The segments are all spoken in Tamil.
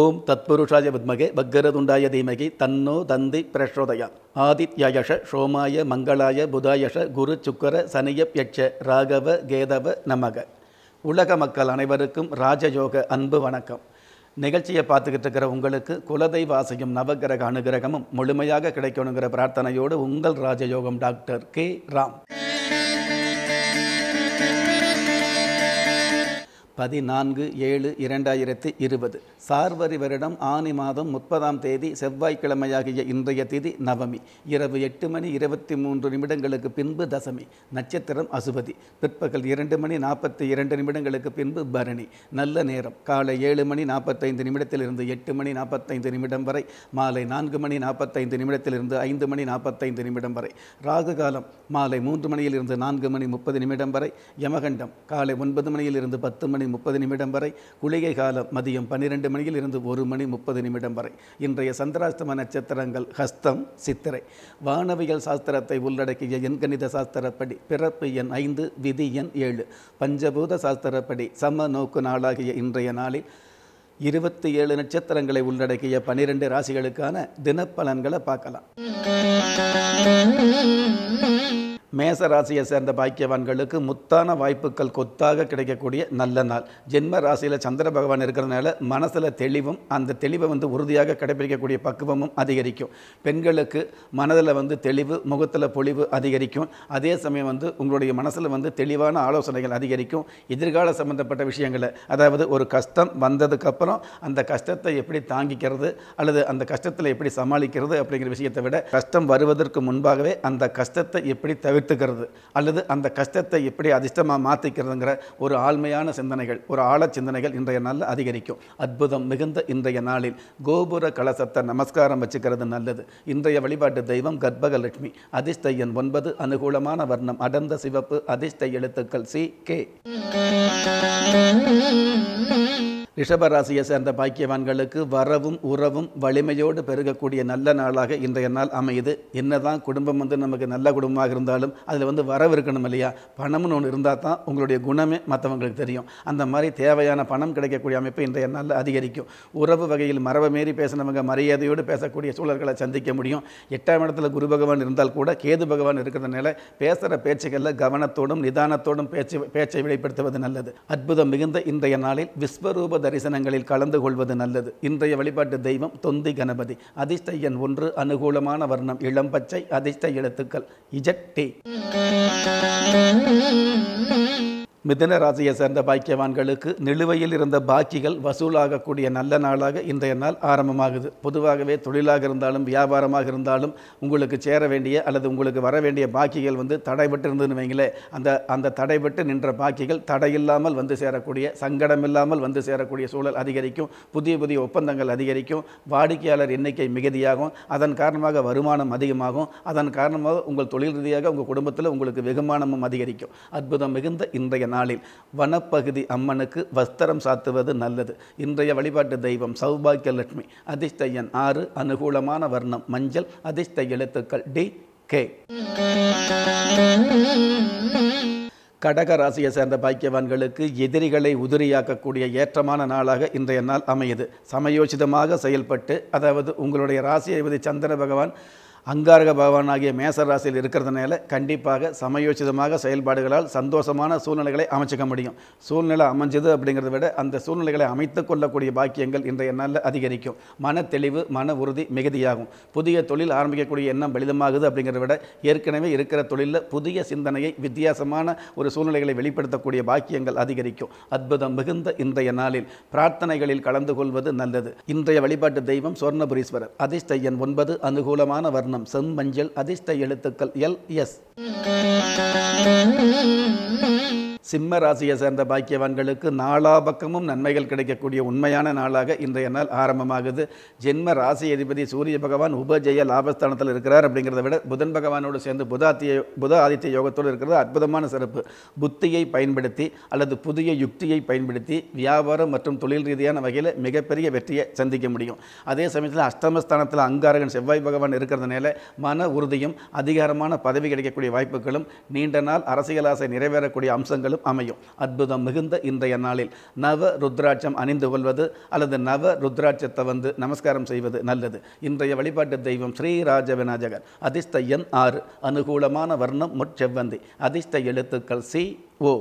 ஓம் தத்புருஷாய வித்மகே பக்கரதுண்டாய தீமகி தன்னோ தந்தி பிரசோதயா ஆதித்யயஷ சோமாய மங்களாய புதாயஷ குரு சுக்கர சனியப்யட்ச ராகவ கேதவ நமக உலக மக்கள் அனைவருக்கும் ராஜயோக அன்பு வணக்கம் நிகழ்ச்சியை பார்த்துக்கிட்டு இருக்கிற உங்களுக்கு குலதெய்வ ஆசையும் நவகிரக அனுகிரகமும் முழுமையாக கிடைக்கணுங்கிற பிரார்த்தனையோடு உங்கள் ராஜயோகம் டாக்டர் கே ராம் பதினான்கு ஏழு இரண்டாயிரத்தி இருபது சார்வரி வருடம் ஆனி மாதம் முப்பதாம் தேதி செவ்வாய்க்கிழமையாகிய இன்றைய திதி நவமி இரவு எட்டு மணி இருபத்தி மூன்று நிமிடங்களுக்கு பின்பு தசமி நட்சத்திரம் அசுபதி பிற்பகல் இரண்டு மணி நாற்பத்தி இரண்டு நிமிடங்களுக்கு பின்பு பரணி நல்ல நேரம் காலை ஏழு மணி நாற்பத்தைந்து நிமிடத்திலிருந்து எட்டு மணி நாற்பத்தைந்து நிமிடம் வரை மாலை நான்கு மணி நாற்பத்தைந்து நிமிடத்திலிருந்து ஐந்து மணி நாற்பத்தைந்து நிமிடம் வரை ராகு காலம் மாலை மூன்று மணியிலிருந்து நான்கு மணி முப்பது நிமிடம் வரை யமகண்டம் காலை ஒன்பது மணியிலிருந்து பத்து மணி மணி முப்பது நிமிடம் வரை குளிகை காலம் மதியம் பன்னிரெண்டு மணியில் இருந்து ஒரு மணி முப்பது நிமிடம் வரை இன்றைய சந்திராஷ்டம நட்சத்திரங்கள் ஹஸ்தம் சித்திரை வானவியல் சாஸ்திரத்தை உள்ளடக்கிய எண்கணித சாஸ்திரப்படி பிறப்பு எண் ஐந்து விதி எண் ஏழு பஞ்சபூத சாஸ்திரப்படி சம நோக்கு நாளாகிய இன்றைய நாளில் இருபத்தி ஏழு நட்சத்திரங்களை உள்ளடக்கிய பனிரெண்டு ராசிகளுக்கான தினப்பலன்களை பார்க்கலாம் மேச ராசியை சேர்ந்த பாக்கியவான்களுக்கு முத்தான வாய்ப்புகள் கொத்தாக கிடைக்கக்கூடிய நல்ல நாள் ஜென்ம ராசியில் சந்திர பகவான் இருக்கிறதுனால மனசில் தெளிவும் அந்த தெளிவை வந்து உறுதியாக கடைபிடிக்கக்கூடிய பக்குவமும் அதிகரிக்கும் பெண்களுக்கு மனதில் வந்து தெளிவு முகத்தில் பொழிவு அதிகரிக்கும் அதே சமயம் வந்து உங்களுடைய மனசில் வந்து தெளிவான ஆலோசனைகள் அதிகரிக்கும் எதிர்கால சம்பந்தப்பட்ட விஷயங்களை அதாவது ஒரு கஷ்டம் வந்ததுக்கப்புறம் அந்த கஷ்டத்தை எப்படி தாங்கிக்கிறது அல்லது அந்த கஷ்டத்தில் எப்படி சமாளிக்கிறது அப்படிங்கிற விஷயத்தை விட கஷ்டம் வருவதற்கு முன்பாகவே அந்த கஷ்டத்தை எப்படி தவிர தவிர்த்துக்கிறது அல்லது அந்த கஷ்டத்தை எப்படி அதிர்ஷ்டமாக மாற்றிக்கிறதுங்கிற ஒரு ஆழ்மையான சிந்தனைகள் ஒரு ஆழ சிந்தனைகள் இன்றைய நாளில் அதிகரிக்கும் அற்புதம் மிகுந்த இன்றைய நாளில் கோபுர கலசத்தை நமஸ்காரம் வச்சுக்கிறது நல்லது இன்றைய வழிபாட்டு தெய்வம் கர்ப்பகலட்சுமி அதிர்ஷ்ட எண் ஒன்பது அனுகூலமான வர்ணம் அடர்ந்த சிவப்பு அதிர்ஷ்ட எழுத்துக்கள் சி கே ரிஷபராசியை சேர்ந்த பாக்கியவான்களுக்கு வரவும் உறவும் வலிமையோடு பெருகக்கூடிய நல்ல நாளாக இன்றைய நாள் அமையுது என்னதான் குடும்பம் வந்து நமக்கு நல்ல குடும்பமாக இருந்தாலும் அதில் வந்து வரவு இருக்கணும் இல்லையா பணம்னு ஒன்று இருந்தால் தான் உங்களுடைய குணமே மற்றவங்களுக்கு தெரியும் அந்த மாதிரி தேவையான பணம் கிடைக்கக்கூடிய அமைப்பு இன்றைய நாளில் அதிகரிக்கும் உறவு வகையில் மரபை மீறி பேசினவங்க மரியாதையோடு பேசக்கூடிய சூழல்களை சந்திக்க முடியும் எட்டாம் இடத்துல குரு பகவான் இருந்தால் கூட கேது பகவான் இருக்கிறதுனால பேசுகிற பேச்சுகளில் கவனத்தோடும் நிதானத்தோடும் பேச்சு பேச்சை வெளிப்படுத்துவது நல்லது அற்புதம் மிகுந்த இன்றைய நாளில் விஸ்வரூப தரிசனங்களில் கலந்து கொள்வது நல்லது இன்றைய வழிபாட்டு தெய்வம் தொந்தி கணபதி அதிர்ஷ்ட எண் ஒன்று அனுகூலமான வர்ணம் இளம்பச்சை அதிர்ஷ்ட எழுத்துக்கள் இஜட் டி மிதன ராசியை சேர்ந்த பாக்கியவான்களுக்கு நிலுவையில் இருந்த பாக்கிகள் வசூலாகக்கூடிய நல்ல நாளாக இன்றைய நாள் ஆரம்பமாகுது பொதுவாகவே தொழிலாக இருந்தாலும் வியாபாரமாக இருந்தாலும் உங்களுக்கு சேர வேண்டிய அல்லது உங்களுக்கு வர வேண்டிய பாக்கிகள் வந்து தடைபட்டு இருந்ததுன்னு அந்த அந்த தடைபட்டு நின்ற பாக்கிகள் தடையில்லாமல் வந்து சேரக்கூடிய சங்கடம் இல்லாமல் வந்து சேரக்கூடிய சூழல் அதிகரிக்கும் புதிய புதிய ஒப்பந்தங்கள் அதிகரிக்கும் வாடிக்கையாளர் எண்ணிக்கை மிகுதியாகும் அதன் காரணமாக வருமானம் அதிகமாகும் அதன் காரணமாக உங்கள் தொழில் ரீதியாக உங்கள் குடும்பத்தில் உங்களுக்கு வெகுமானமும் அதிகரிக்கும் அற்புதம் மிகுந்த இன்றைய நாளில் வனப்பகுதி அம்மனுக்கு வஸ்திரம் சாத்துவது நல்லது இன்றைய வழிபாட்டு தெய்வம் சௌபாக்கிய லட்சுமி அதிர்ஷ்டையன் ஆறு அனுகூலமான வர்ணம் மஞ்சள் அதிர்ஷ்ட எழுத்துக்கள் டி கே கடகராசியை சேர்ந்த பாக்கியவான்களுக்கு எதிரிகளை உதிரியாக்கக்கூடிய ஏற்றமான நாளாக இன்றைய நாள் அமையுது சமயோசிதமாக செயல்பட்டு அதாவது உங்களுடைய ராசியை சந்திர பகவான் அங்காரக பகவான் ஆகிய மேசராசியில் இருக்கிறதுனால கண்டிப்பாக சமயோச்சிதமாக செயல்பாடுகளால் சந்தோஷமான சூழ்நிலைகளை அமைச்சிக்க முடியும் சூழ்நிலை அமைஞ்சது அப்படிங்கிறத விட அந்த சூழ்நிலைகளை அமைத்து கொள்ளக்கூடிய பாக்கியங்கள் இன்றைய நாளில் அதிகரிக்கும் மன தெளிவு மன உறுதி மிகுதியாகும் புதிய தொழில் ஆரம்பிக்கக்கூடிய எண்ணம் பலிதமாகுது அப்படிங்கிறத விட ஏற்கனவே இருக்கிற தொழிலில் புதிய சிந்தனையை வித்தியாசமான ஒரு சூழ்நிலைகளை வெளிப்படுத்தக்கூடிய பாக்கியங்கள் அதிகரிக்கும் அற்புதம் மிகுந்த இன்றைய நாளில் பிரார்த்தனைகளில் கலந்து கொள்வது நல்லது இன்றைய வழிபாட்டு தெய்வம் சொர்ணபுரீஸ்வரர் அதிஷ்டையன் ஒன்பது அனுகூலமான வர்ணம் வர்ணம் செம்மஞ்சள் அதிர்ஷ்ட எழுத்துக்கள் எல் எஸ் சிம்ம ராசியை சேர்ந்த பாக்கியவான்களுக்கு நாலா பக்கமும் நன்மைகள் கிடைக்கக்கூடிய உண்மையான நாளாக இன்றைய நாள் ஆரம்பமாகுது ஜென்ம ராசி அதிபதி சூரிய பகவான் உபஜெய லாபஸ்தானத்தில் இருக்கிறார் அப்படிங்கிறத விட புதன் பகவானோடு சேர்ந்து புதாத்திய புத ஆதித்ய யோகத்தோடு இருக்கிறது அற்புதமான சிறப்பு புத்தியை பயன்படுத்தி அல்லது புதிய யுக்தியை பயன்படுத்தி வியாபாரம் மற்றும் தொழில் ரீதியான வகையில் மிகப்பெரிய வெற்றியை சந்திக்க முடியும் அதே சமயத்தில் அஷ்டமஸ்தானத்தில் அங்காரகன் செவ்வாய் பகவான் இருக்கிறதுனால மன உறுதியும் அதிகாரமான பதவி கிடைக்கக்கூடிய வாய்ப்புகளும் நீண்ட நாள் அரசியல் ஆசை நிறைவேறக்கூடிய அம்சங்களும் என்பதும் அமையும் அற்புதம் மிகுந்த இன்றைய நாளில் நவ ருத்ராட்சம் அணிந்து கொள்வது அல்லது நவ ருத்ராட்சத்தை வந்து நமஸ்காரம் செய்வது நல்லது இன்றைய வழிபாட்டு தெய்வம் ஸ்ரீராஜ விநாயகர் அதிர்ஷ்ட எண் ஆறு அனுகூலமான வர்ணம் முட்செவ்வந்தி அதிர்ஷ்ட எழுத்துக்கள் சி ஓ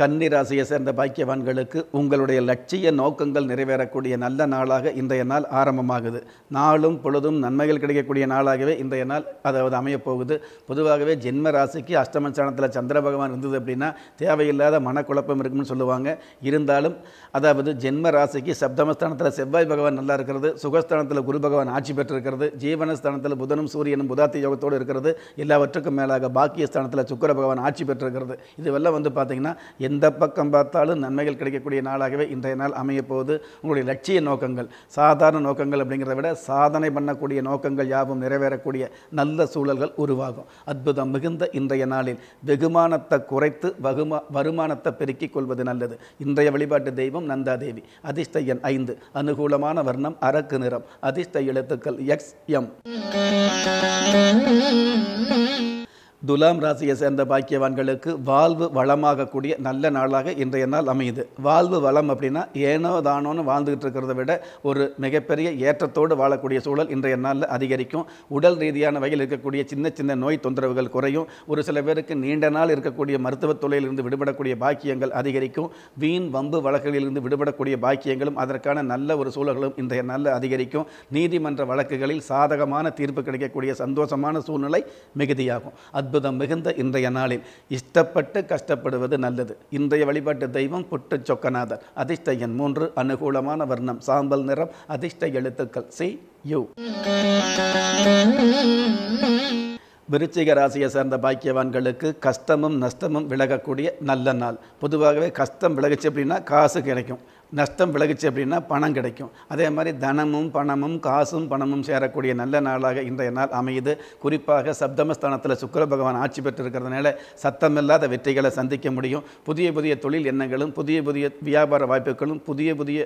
கன்னிராசியை ராசியை சேர்ந்த பாக்கியவான்களுக்கு உங்களுடைய லட்சிய நோக்கங்கள் நிறைவேறக்கூடிய நல்ல நாளாக இன்றைய நாள் ஆரம்பமாகுது நாளும் பொழுதும் நன்மைகள் கிடைக்கக்கூடிய நாளாகவே இன்றைய நாள் அதாவது அமையப்போகுது பொதுவாகவே ஜென்ம ராசிக்கு அஷ்டமஸ்தானத்தில் சந்திர பகவான் இருந்தது அப்படின்னா தேவையில்லாத மனக்குழப்பம் இருக்குன்னு சொல்லுவாங்க இருந்தாலும் அதாவது ஜென்ம ராசிக்கு சப்தமஸ்தானத்தில் செவ்வாய் பகவான் நல்லா இருக்கிறது சுகஸ்தானத்தில் குரு பகவான் ஆட்சி பெற்றிருக்கிறது ஜீவனஸ்தானத்தில் புதனும் சூரியனும் புதாத்தி யோகத்தோடு இருக்கிறது எல்லாவற்றுக்கும் மேலாக பாக்கியஸ்தானத்தில் சுக்கர பகவான் ஆட்சி பெற்றிருக்கிறது இதுவெல்லாம் வந்து பார்த்திங்கன்னா எந்த பக்கம் பார்த்தாலும் நன்மைகள் கிடைக்கக்கூடிய நாளாகவே இன்றைய நாள் அமையப்போகுது உங்களுடைய லட்சிய நோக்கங்கள் சாதாரண நோக்கங்கள் அப்படிங்கிறத விட சாதனை பண்ணக்கூடிய நோக்கங்கள் யாவும் நிறைவேறக்கூடிய நல்ல சூழல்கள் உருவாகும் அற்புதம் மிகுந்த இன்றைய நாளில் வெகுமானத்தை குறைத்து வகுமா வருமானத்தை பெருக்கிக் கொள்வது நல்லது இன்றைய வழிபாட்டு தெய்வம் நந்தா தேவி அதிர்ஷ்ட எண் ஐந்து அனுகூலமான வர்ணம் அரக்கு நிறம் அதிர்ஷ்ட எழுத்துக்கள் எக்ஸ் எம் துலாம் ராசியை சேர்ந்த பாக்கியவான்களுக்கு வாழ்வு வளமாகக்கூடிய நல்ல நாளாக இன்றைய நாள் அமையுது வாழ்வு வளம் அப்படின்னா ஏனோ தானோன்னு வாழ்ந்துகிட்டு இருக்கிறத விட ஒரு மிகப்பெரிய ஏற்றத்தோடு வாழக்கூடிய சூழல் இன்றைய நாளில் அதிகரிக்கும் உடல் ரீதியான வகையில் இருக்கக்கூடிய சின்ன சின்ன நோய் தொந்தரவுகள் குறையும் ஒரு சில பேருக்கு நீண்ட நாள் இருக்கக்கூடிய மருத்துவத் தொழிலிருந்து விடுபடக்கூடிய பாக்கியங்கள் அதிகரிக்கும் வீண் வம்பு வழக்குகளிலிருந்து விடுபடக்கூடிய பாக்கியங்களும் அதற்கான நல்ல ஒரு சூழல்களும் இன்றைய நாளில் அதிகரிக்கும் நீதிமன்ற வழக்குகளில் சாதகமான தீர்ப்பு கிடைக்கக்கூடிய சந்தோஷமான சூழ்நிலை மிகுதியாகும் அது அற்புதம் மிகுந்த இன்றைய நாளில் இஷ்டப்பட்டு கஷ்டப்படுவது நல்லது இன்றைய வழிபாட்டு தெய்வம் புட்டு சொக்கநாதர் அதிர்ஷ்ட எண் மூன்று அனுகூலமான வர்ணம் சாம்பல் நிறம் அதிர்ஷ்ட எழுத்துக்கள் சி யூ விருச்சிக ராசியை சேர்ந்த பாக்கியவான்களுக்கு கஷ்டமும் நஷ்டமும் விலகக்கூடிய நல்ல நாள் பொதுவாகவே கஷ்டம் விலகுச்சு அப்படின்னா காசு கிடைக்கும் நஷ்டம் விலகுச்சு அப்படின்னா பணம் கிடைக்கும் அதே மாதிரி தனமும் பணமும் காசும் பணமும் சேரக்கூடிய நல்ல நாளாக இன்றைய நாள் அமையுது குறிப்பாக சப்தமஸ்தானத்தில் சுக்கர பகவான் ஆட்சி பெற்றிருக்கிறதுனால சத்தமில்லாத வெற்றிகளை சந்திக்க முடியும் புதிய புதிய தொழில் எண்ணங்களும் புதிய புதிய வியாபார வாய்ப்புகளும் புதிய புதிய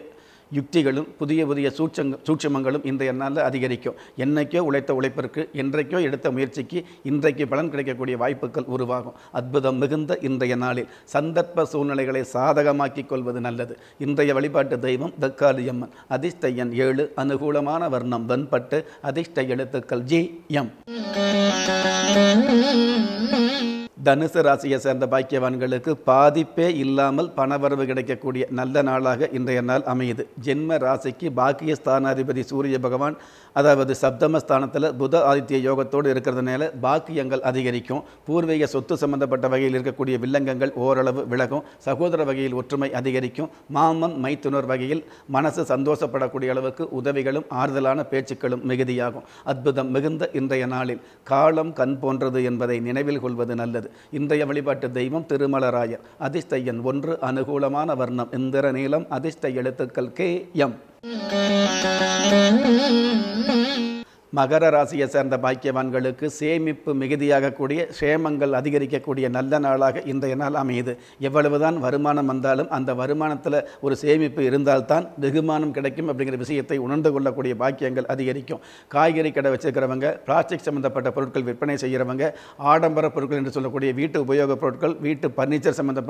யுக்திகளும் புதிய புதிய சூட்சங்க சூட்சமங்களும் இன்றைய நாளில் அதிகரிக்கும் என்னைக்கோ உழைத்த உழைப்பிற்கு என்றைக்கோ எடுத்த முயற்சிக்கு இன்றைக்கு பலன் கிடைக்கக்கூடிய வாய்ப்புகள் உருவாகும் அற்புதம் மிகுந்த இன்றைய நாளில் சந்தர்ப்ப சூழ்நிலைகளை சாதகமாக்கிக் கொள்வது நல்லது இன்றைய வழிபாட்டு தெய்வம் தக்காளியம்மன் அதிர்ஷ்டையன் ஏழு அனுகூலமான வர்ணம் வெண்பட்டு அதிர்ஷ்ட எழுத்துக்கள் ஜி எம் தனுசு ராசியை சேர்ந்த பாக்கியவான்களுக்கு பாதிப்பே இல்லாமல் பணவரவு கிடைக்கக்கூடிய நல்ல நாளாக இன்றைய நாள் அமையுது ஜென்ம ராசிக்கு பாக்கிய ஸ்தானாதிபதி சூரிய பகவான் அதாவது சப்தமஸ்தானத்தில் புத ஆதித்ய யோகத்தோடு இருக்கிறதுனால பாக்கியங்கள் அதிகரிக்கும் பூர்வீக சொத்து சம்பந்தப்பட்ட வகையில் இருக்கக்கூடிய வில்லங்கங்கள் ஓரளவு விலகும் சகோதர வகையில் ஒற்றுமை அதிகரிக்கும் மாமன் மைத்துனர் வகையில் மனசு சந்தோஷப்படக்கூடிய அளவுக்கு உதவிகளும் ஆறுதலான பேச்சுக்களும் மிகுதியாகும் அற்புதம் மிகுந்த இன்றைய நாளில் காலம் கண் போன்றது என்பதை நினைவில் கொள்வது நல்லது உள்ளது இன்றைய வழிபாட்டு தெய்வம் திருமலராயர் அதிஷ்டையன் ஒன்று அனுகூலமான வர்ணம் இந்திர நீளம் அதிர்ஷ்ட எழுத்துக்கள் கே எம் மகர ராசியை சேர்ந்த பாக்கியவான்களுக்கு சேமிப்பு மிகுதியாகக்கூடிய சேமங்கள் அதிகரிக்கக்கூடிய நல்ல நாளாக இன்றைய நாள் அமையுது எவ்வளவுதான் வருமானம் வந்தாலும் அந்த வருமானத்தில் ஒரு சேமிப்பு இருந்தால்தான் வெகுமானம் கிடைக்கும் அப்படிங்கிற விஷயத்தை உணர்ந்து கொள்ளக்கூடிய பாக்கியங்கள் அதிகரிக்கும் காய்கறி கடை வச்சிருக்கிறவங்க பிளாஸ்டிக் சம்மந்தப்பட்ட பொருட்கள் விற்பனை செய்கிறவங்க ஆடம்பர பொருட்கள் என்று சொல்லக்கூடிய வீட்டு உபயோகப் பொருட்கள் வீட்டு பர்னிச்சர் சம்மந்தப்பட்ட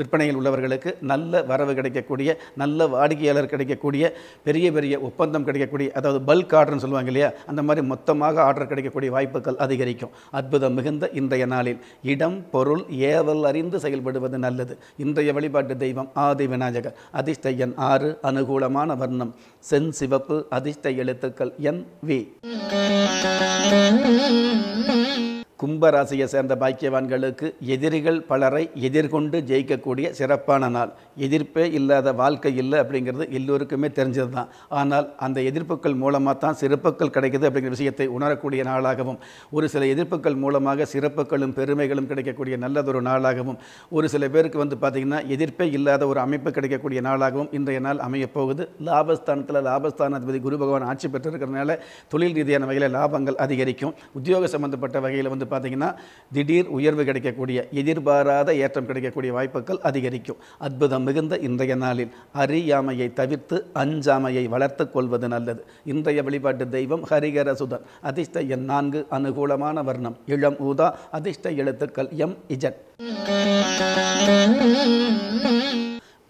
விற்பனையில் உள்ளவர்களுக்கு நல்ல வரவு கிடைக்கக்கூடிய நல்ல வாடிக்கையாளர் கிடைக்கக்கூடிய பெரிய பெரிய ஒப்பந்தம் கிடைக்கக்கூடிய அதாவது பல்க் ஆர்டர்னு சொல்லுவாங்க இல்லையா அந்த இந்த மாதிரி மொத்தமாக ஆர்டர் கிடைக்கக்கூடிய வாய்ப்புகள் அதிகரிக்கும் அற்புதம் மிகுந்த இன்றைய நாளில் இடம் பொருள் ஏவல் அறிந்து செயல்படுவது நல்லது இன்றைய வழிபாட்டு தெய்வம் ஆதி விநாயகர் அதிர்ஷ்ட எண் ஆறு அனுகூலமான வர்ணம் சென் சிவப்பு அதிர்ஷ்ட எழுத்துக்கள் என் வி கும்பராசியை சேர்ந்த பாக்கியவான்களுக்கு எதிரிகள் பலரை எதிர்கொண்டு ஜெயிக்கக்கூடிய சிறப்பான நாள் எதிர்ப்பே இல்லாத வாழ்க்கை இல்லை அப்படிங்கிறது எல்லோருக்குமே தெரிஞ்சது தான் ஆனால் அந்த எதிர்ப்புகள் மூலமாக தான் சிறப்புகள் கிடைக்குது அப்படிங்கிற விஷயத்தை உணரக்கூடிய நாளாகவும் ஒரு சில எதிர்ப்புகள் மூலமாக சிறப்புகளும் பெருமைகளும் கிடைக்கக்கூடிய நல்லதொரு நாளாகவும் ஒரு சில பேருக்கு வந்து பார்த்திங்கன்னா எதிர்ப்பே இல்லாத ஒரு அமைப்பு கிடைக்கக்கூடிய நாளாகவும் இன்றைய நாள் அமையப்போகுது லாபஸ்தானத்தில் லாபஸ்தானாதிபதி குரு பகவான் ஆட்சி பெற்றிருக்கிறதுனால தொழில் ரீதியான வகையில் லாபங்கள் அதிகரிக்கும் உத்தியோக சம்பந்தப்பட்ட வகையில் வந்து பார்த்தீங்கன்னா திடீர் உயர்வு கிடைக்கக்கூடிய எதிர்பாராத ஏற்றம் கிடைக்கக்கூடிய வாய்ப்புகள் அதிகரிக்கும் அற்புதம் மிகுந்த இன்றைய நாளில் அறியாமையை தவிர்த்து அஞ்சாமையை வளர்த்து கொள்வது நல்லது இன்றைய வழிபாட்டு தெய்வம் ஹரிகர சுதன் அதிர்ஷ்ட எண் நான்கு அனுகூலமான வர்ணம் இளம் ஊதா அதிர்ஷ்ட எழுத்துக்கள் எம் இஜன்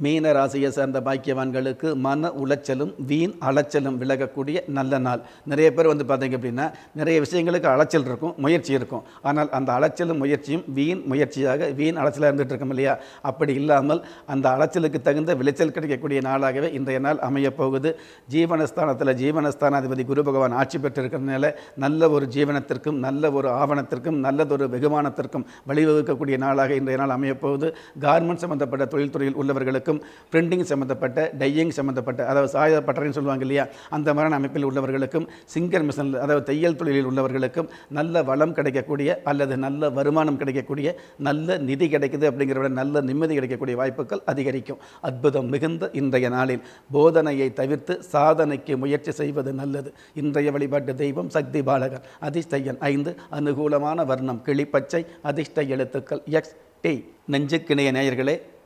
மீன ராசியை சேர்ந்த பாக்கியவான்களுக்கு மன உளைச்சலும் வீண் அலைச்சலும் விலகக்கூடிய நல்ல நாள் நிறைய பேர் வந்து பார்த்தீங்க அப்படின்னா நிறைய விஷயங்களுக்கு அலைச்சல் இருக்கும் முயற்சி இருக்கும் ஆனால் அந்த அலைச்சலும் முயற்சியும் வீண் முயற்சியாக வீண் அலைச்சலாக இருந்துகிட்டு இருக்கோம் இல்லையா அப்படி இல்லாமல் அந்த அலைச்சலுக்கு தகுந்த விளைச்சல் கிடைக்கக்கூடிய நாளாகவே இன்றைய நாள் அமையப்போகுது ஜீவனஸ்தானத்தில் ஜீவனஸ்தானாதிபதி குரு பகவான் ஆட்சி பெற்றிருக்கிறதுனால நல்ல ஒரு ஜீவனத்திற்கும் நல்ல ஒரு ஆவணத்திற்கும் நல்லதொரு வெகுமானத்திற்கும் வழிவகுக்கக்கூடிய நாளாக இன்றைய நாள் அமையப்போகுது கார்மெண்ட் சம்பந்தப்பட்ட தொழில்துறையில் உள்ளவர்களுக்கு இருக்கும் பிரிண்டிங் சம்மந்தப்பட்ட டையிங் சம்மந்தப்பட்ட அதாவது சாய பட்டறைன்னு சொல்லுவாங்க இல்லையா அந்த மாதிரியான அமைப்பில் உள்ளவர்களுக்கும் சிங்கர் மிஷின் அதாவது தையல் தொழிலில் உள்ளவர்களுக்கும் நல்ல வளம் கிடைக்கக்கூடிய அல்லது நல்ல வருமானம் கிடைக்கக்கூடிய நல்ல நிதி கிடைக்குது அப்படிங்கிற விட நல்ல நிம்மதி கிடைக்கக்கூடிய வாய்ப்புகள் அதிகரிக்கும் அற்புதம் மிகுந்த இன்றைய நாளில் போதனையை தவிர்த்து சாதனைக்கு முயற்சி செய்வது நல்லது இன்றைய வழிபாட்டு தெய்வம் சக்தி பாலகர் அதிர்ஷ்டையன் ஐந்து அனுகூலமான வர்ணம் கிளிப்பச்சை அதிர்ஷ்ட எழுத்துக்கள் எக்ஸ் டி நெஞ்சுக்கிணைய நேயர்களே